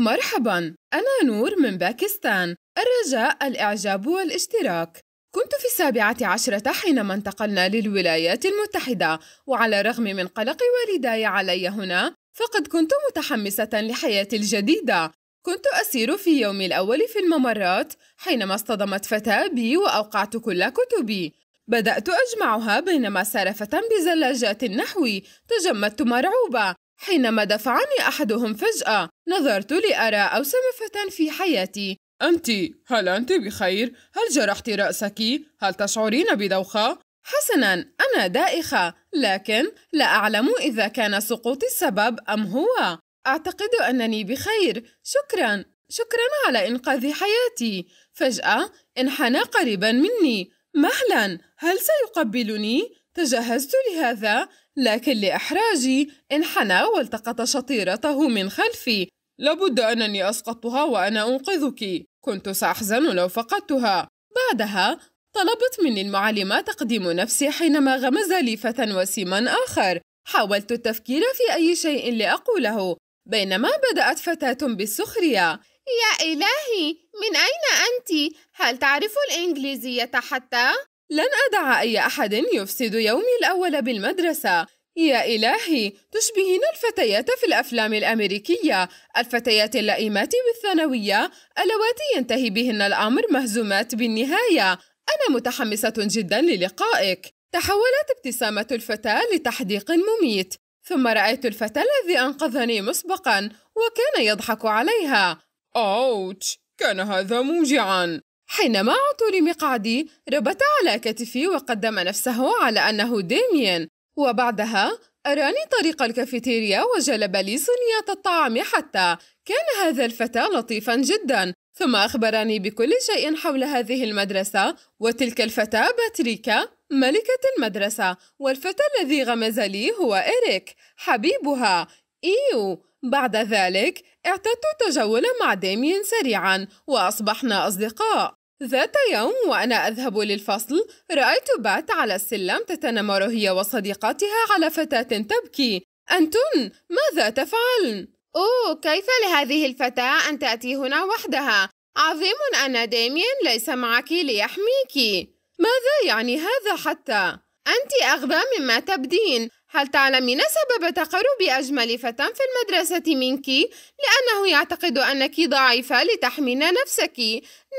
مرحبا أنا نور من باكستان الرجاء الإعجاب والاشتراك كنت في السابعة عشرة حينما انتقلنا للولايات المتحدة وعلى الرغم من قلق والداي علي هنا فقد كنت متحمسة لحياتي الجديدة كنت أسير في يومي الأول في الممرات حينما اصطدمت فتاة بي وأوقعت كل كتبي بدأت أجمعها بينما سار فتى بزلاجات النحو تجمدت مرعوبة حينما دفعني أحدهم فجأة نظرت لأرى أوسم فتى في حياتي أنت هل أنت بخير؟ هل جرحت رأسك؟ هل تشعرين بدوخة؟ حسنا أنا دائخة لكن لا أعلم إذا كان سقوطي السبب أم هو أعتقد أنني بخير شكرا شكرا على إنقاذ حياتي فجأة انحنى قريبا مني مهلا هل سيقبلني؟ تجهزت لهذا لكن لإحراجي انحنى والتقط شطيرته من خلفي لابد أنني أسقطتها وأنا أنقذك كنت سأحزن لو فقدتها بعدها طلبت مني المعلمة تقديم نفسي حينما غمز لي فتى وسيما آخر حاولت التفكير في أي شيء لأقوله بينما بدأت فتاة بالسخرية يا إلهي من أين أنت؟ هل تعرف الإنجليزية حتى؟ لن أدع أي أحد يفسد يومي الأول بالمدرسة يا إلهي تشبهين الفتيات في الأفلام الأمريكية الفتيات اللئيمات بالثانوية اللواتي ينتهي بهن الأمر مهزومات بالنهاية أنا متحمسة جدا للقائك تحولت ابتسامة الفتاة لتحديق مميت ثم رأيت الفتى الذي أنقذني مسبقا وكان يضحك عليها أوتش كان هذا موجعا حينما عدت لمقعدي ربط على كتفي وقدم نفسه على أنه ديميان وبعدها أراني طريق الكافيتيريا وجلب لي صينية الطعام حتى كان هذا الفتى لطيفا جدا ثم أخبرني بكل شيء حول هذه المدرسة وتلك الفتاة باتريكا ملكة المدرسة والفتى الذي غمز لي هو إريك حبيبها إيو بعد ذلك اعتدت التجول مع ديمين سريعا وأصبحنا أصدقاء ذات يوم وأنا أذهب للفصل رأيت بات على السلم تتنمر هي وصديقاتها على فتاة تبكي أنتن ماذا تفعلن؟ أوه كيف لهذه الفتاة أن تأتي هنا وحدها؟ عظيم أن داميان ليس معك ليحميك ماذا يعني هذا حتى؟ أنت أغبى مما تبدين هل تعلمين سبب تقرب أجمل فتى في المدرسة منك؟ لأنه يعتقد أنك ضعيفة لتحمين نفسك.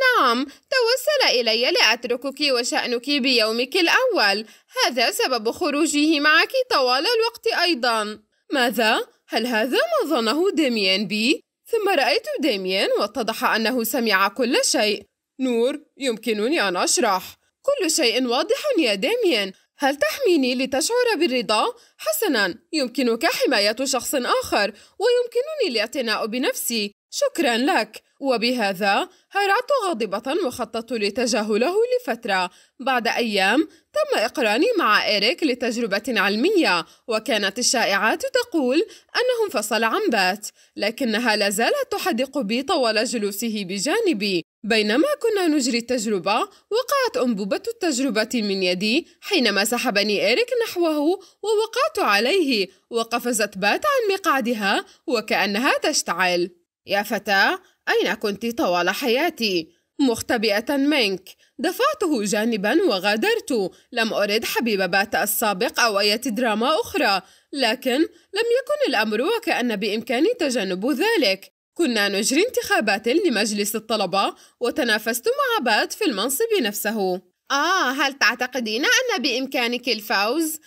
نعم، توسل إلي لأتركك وشأنك بيومك الأول. هذا سبب خروجه معك طوال الوقت أيضا. ماذا؟ هل هذا ما ظنه ديميان بي؟ ثم رأيت ديميان واتضح أنه سمع كل شيء. نور، يمكنني أن أشرح. كل شيء واضح يا ديميان هل تحميني لتشعر بالرضا؟ حسناً، يمكنك حماية شخص آخر، ويمكنني الاعتناء بنفسي. شكراً لك. وبهذا هرعت غاضبة وخططت لتجاهله لفترة. بعد أيام تم إقراني مع إيريك لتجربة علمية وكانت الشائعات تقول أنه انفصل عن بات لكنها لا زالت تحدق بي طوال جلوسه بجانبي بينما كنا نجري التجربة وقعت أنبوبة التجربة من يدي حينما سحبني إيريك نحوه ووقعت عليه وقفزت بات عن مقعدها وكأنها تشتعل يا فتاة أين كنت طوال حياتي؟ مختبئة منك دفعته جانبا وغادرت لم أرد حبيب بات السابق أو أي دراما أخرى لكن لم يكن الأمر وكأن بإمكاني تجنب ذلك كنا نجري انتخابات لمجلس الطلبة وتنافست مع بات في المنصب نفسه آه هل تعتقدين أن بإمكانك الفوز؟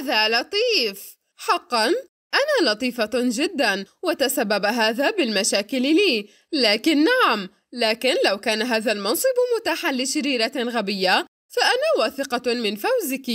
هذا لطيف حقا أنا لطيفة جدا وتسبب هذا بالمشاكل لي لكن نعم لكن لو كان هذا المنصب متاحا لشريرة غبية فأنا واثقة من فوزك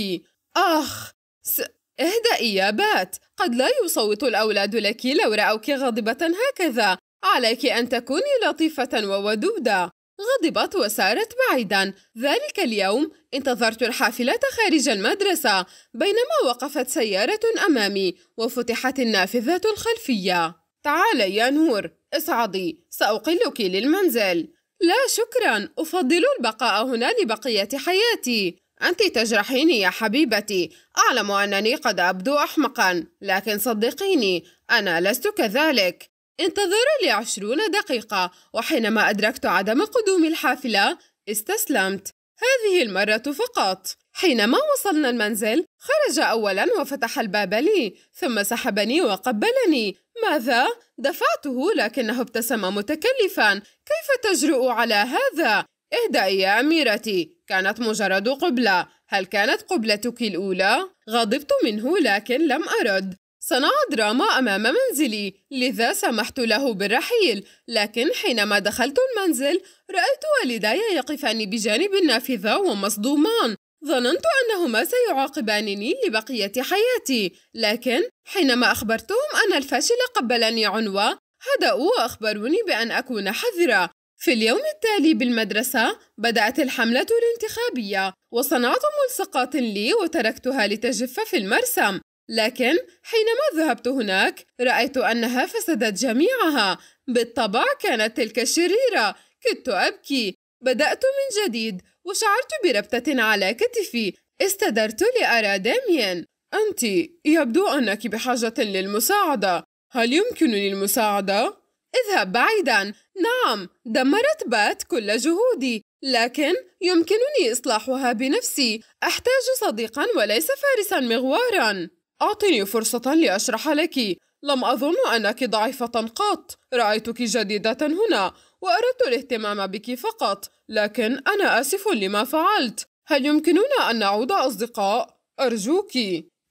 آخ س... اهدئي يا بات قد لا يصوت الأولاد لك لو رأوك غاضبة هكذا عليك أن تكوني لطيفة وودودة غضبت وسارت بعيدا ذلك اليوم انتظرت الحافلة خارج المدرسة بينما وقفت سيارة أمامي وفتحت النافذة الخلفية تعالي يا نور اصعدي سأقلك للمنزل لا شكرا أفضل البقاء هنا لبقية حياتي أنت تجرحيني يا حبيبتي أعلم أنني قد أبدو أحمقا لكن صدقيني أنا لست كذلك انتظر لي عشرون دقيقة وحينما أدركت عدم قدوم الحافلة استسلمت هذه المرة فقط حينما وصلنا المنزل خرج أولا وفتح الباب لي ثم سحبني وقبلني ماذا؟ دفعته لكنه ابتسم متكلفا كيف تجرؤ على هذا؟ اهدأي يا أميرتي كانت مجرد قبلة هل كانت قبلتك الأولى؟ غضبت منه لكن لم أرد صنع دراما أمام منزلي لذا سمحت له بالرحيل لكن حينما دخلت المنزل رأيت والداي يقفان بجانب النافذة ومصدومان ظننت أنهما سيعاقبانني لبقية حياتي لكن حينما أخبرتهم أن الفاشل قبلني عنوة هدأوا وأخبروني بأن أكون حذرة في اليوم التالي بالمدرسة بدأت الحملة الانتخابية وصنعت ملصقات لي وتركتها لتجف في المرسم لكن حينما ذهبت هناك رأيت أنها فسدت جميعها بالطبع كانت تلك الشريرة كدت أبكي بدأت من جديد وشعرت بربتة على كتفي استدرت لأرى داميان أنت يبدو أنك بحاجة للمساعدة هل يمكنني المساعدة؟ اذهب بعيدا نعم دمرت بات كل جهودي لكن يمكنني إصلاحها بنفسي أحتاج صديقا وليس فارسا مغوارا أعطيني فرصة لأشرح لك لم أظن أنك ضعيفة قط رأيتك جديدة هنا وأردت الاهتمام بك فقط لكن أنا آسف لما فعلت هل يمكننا أن نعود أصدقاء؟ أرجوك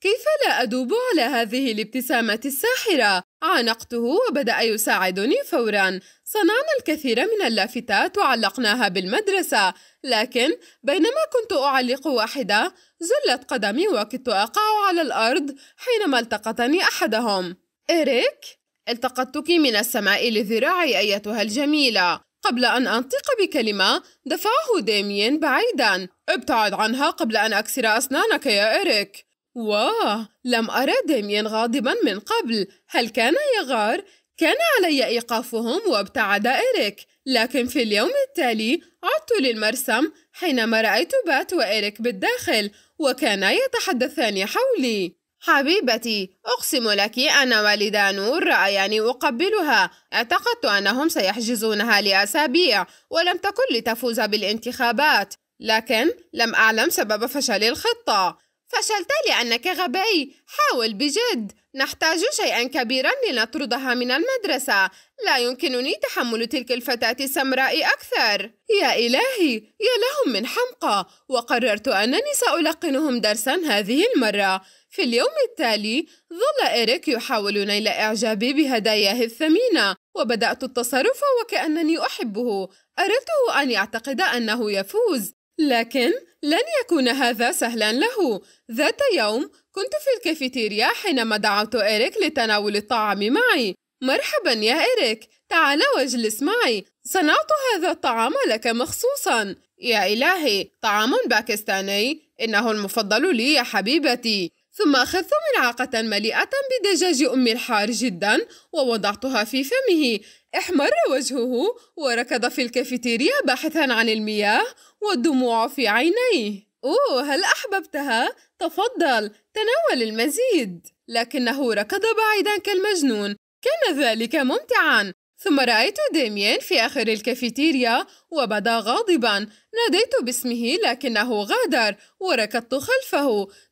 كيف لا أدوب على هذه الابتسامة الساحرة؟ عانقته وبدأ يساعدني فورا صنعنا الكثير من اللافتات وعلقناها بالمدرسة لكن بينما كنت أعلق واحدة زلت قدمي وكدت أقع على الأرض حينما التقطني أحدهم إريك التقطتك من السماء لذراعي أيتها الجميلة قبل أن أنطق بكلمة دفعه ديمين بعيدا ابتعد عنها قبل أن أكسر أسنانك يا إريك واه لم أرى داميان غاضبا من قبل هل كان يغار؟ كان علي إيقافهم وابتعد إيريك لكن في اليوم التالي عدت للمرسم حينما رأيت بات وإيريك بالداخل وكانا يتحدثان حولي حبيبتي أقسم لك أن والدا نور رأياني أقبلها اعتقدت أنهم سيحجزونها لأسابيع ولم تكن لتفوز بالانتخابات لكن لم أعلم سبب فشل الخطة فشلت لأنك غبي حاول بجد نحتاج شيئا كبيرا لنطردها من المدرسة لا يمكنني تحمل تلك الفتاة السمراء أكثر يا إلهي يا لهم من حمقى وقررت أنني سألقنهم درسا هذه المرة في اليوم التالي ظل إيريك يحاول نيل إعجابي بهداياه الثمينة وبدأت التصرف وكأنني أحبه أردته أن يعتقد أنه يفوز لكن لن يكون هذا سهلا له ذات يوم كنت في الكافيتيريا حينما دعوت إيريك لتناول الطعام معي مرحبا يا إيريك تعال واجلس معي صنعت هذا الطعام لك مخصوصا يا إلهي طعام باكستاني إنه المفضل لي يا حبيبتي ثم أخذت ملعقة مليئة بدجاج أم الحار جدا ووضعتها في فمه احمر وجهه وركض في الكافيتيريا باحثا عن المياه والدموع في عينيه أوه هل أحببتها؟ تفضل تناول المزيد لكنه ركض بعيدا كالمجنون كان ذلك ممتعا ثم رأيت ديميان في آخر الكافيتيريا وبدا غاضبا ناديت باسمه لكنه غادر وركضت خلفه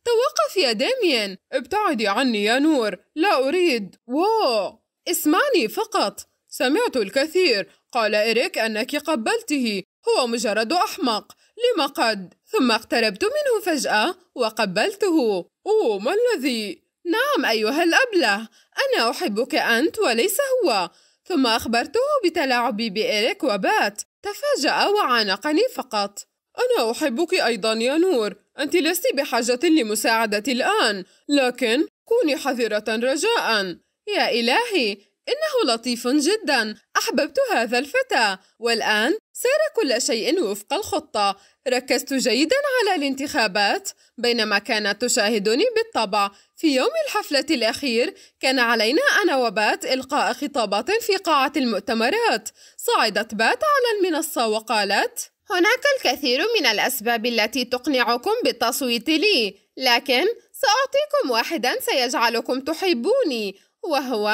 توقف يا ديميان ابتعدي عني يا نور لا أريد واو اسمعني فقط سمعت الكثير قال إريك أنك قبلته هو مجرد أحمق لم قد ثم اقتربت منه فجأة وقبلته أوه ما الذي؟ نعم أيها الأبله أنا أحبك أنت وليس هو ثم أخبرته بتلاعبي بإيريك وبات تفاجأ وعانقني فقط أنا أحبك أيضا يا نور أنت لست بحاجة لمساعدتي الآن لكن كوني حذرة رجاء يا إلهي إنه لطيف جدا أحببت هذا الفتى والآن سار كل شيء وفق الخطة ركزت جيدا على الانتخابات بينما كانت تشاهدني بالطبع في يوم الحفلة الأخير كان علينا أنا وبات إلقاء خطابات في قاعة المؤتمرات صعدت بات على المنصة وقالت هناك الكثير من الأسباب التي تقنعكم بالتصويت لي لكن سأعطيكم واحدا سيجعلكم تحبوني وهو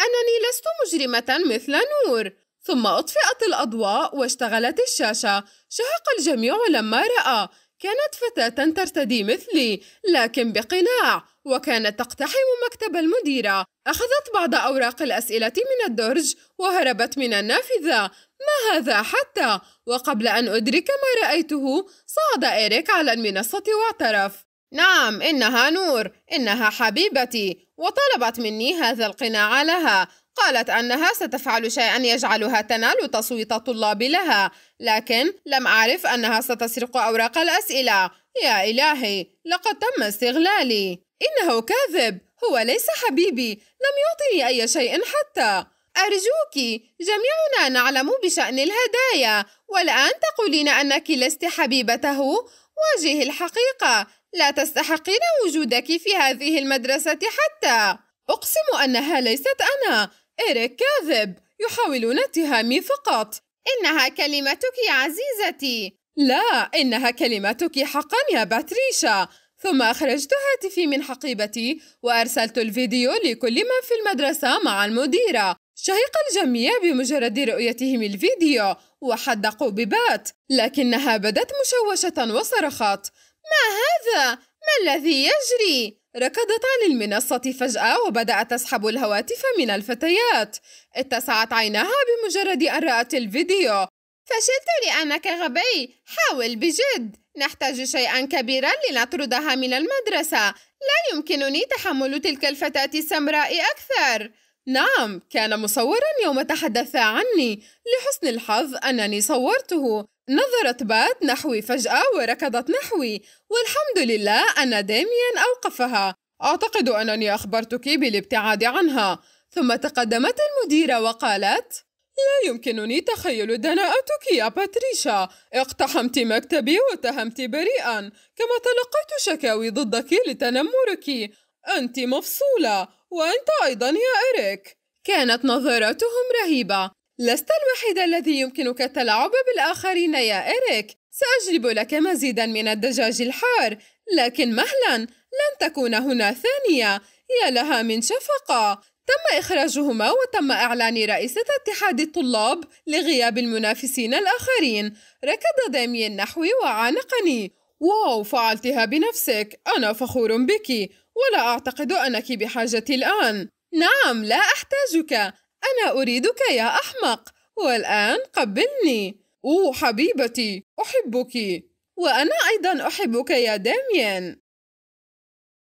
أنني لست مجرمة مثل نور ثم أطفئت الأضواء واشتغلت الشاشة شهق الجميع لما رأى كانت فتاة ترتدي مثلي لكن بقناع وكانت تقتحم مكتب المديرة أخذت بعض أوراق الأسئلة من الدرج وهربت من النافذة ما هذا حتى وقبل أن أدرك ما رأيته صعد إيريك على المنصة واعترف نعم إنها نور إنها حبيبتي وطلبت مني هذا القناع لها قالت أنها ستفعل شيئا يجعلها تنال تصويت الطلاب لها لكن لم أعرف أنها ستسرق أوراق الأسئلة يا إلهي لقد تم استغلالي إنه كاذب هو ليس حبيبي لم يعطني أي شيء حتى أرجوك جميعنا نعلم بشأن الهدايا والآن تقولين أنك لست حبيبته واجهي الحقيقة لا تستحقين وجودك في هذه المدرسة حتى أقسم أنها ليست أنا إيريك كاذب يحاولون اتهامي فقط إنها كلمتك يا عزيزتي لا إنها كلمتك حقا يا باتريشا ثم أخرجت هاتفي من حقيبتي وأرسلت الفيديو لكل من في المدرسة مع المديرة شهق الجميع بمجرد رؤيتهم الفيديو وحدقوا ببات لكنها بدت مشوشة وصرخت ما هذا؟ ما الذي يجري؟ ركضت عن المنصة فجأة وبدأت تسحب الهواتف من الفتيات اتسعت عيناها بمجرد أن رأت الفيديو فشلت لأنك غبي حاول بجد نحتاج شيئا كبيرا لنطردها من المدرسة لا يمكنني تحمل تلك الفتاة السمراء أكثر نعم كان مصورا يوم تحدث عني لحسن الحظ أنني صورته نظرت بات نحوي فجأة وركضت نحوي والحمد لله أن داميان أوقفها أعتقد أنني أخبرتك بالابتعاد عنها ثم تقدمت المديرة وقالت لا يمكنني تخيل دناءتك يا باتريشا اقتحمت مكتبي واتهمت بريئا كما تلقيت شكاوي ضدك لتنمرك أنت مفصولة وأنت أيضا يا إريك كانت نظراتهم رهيبة لست الوحيد الذي يمكنك التلاعب بالآخرين يا إريك سأجلب لك مزيدا من الدجاج الحار لكن مهلا لن تكون هنا ثانية يا لها من شفقة تم إخراجهما وتم إعلان رئيسة اتحاد الطلاب لغياب المنافسين الآخرين ركض داميان نحوي وعانقني واو فعلتها بنفسك أنا فخور بك ولا أعتقد أنك بحاجة الآن نعم لا أحتاجك أنا أريدك يا أحمق والآن قبلني أوه حبيبتي أحبك وأنا أيضا أحبك يا داميان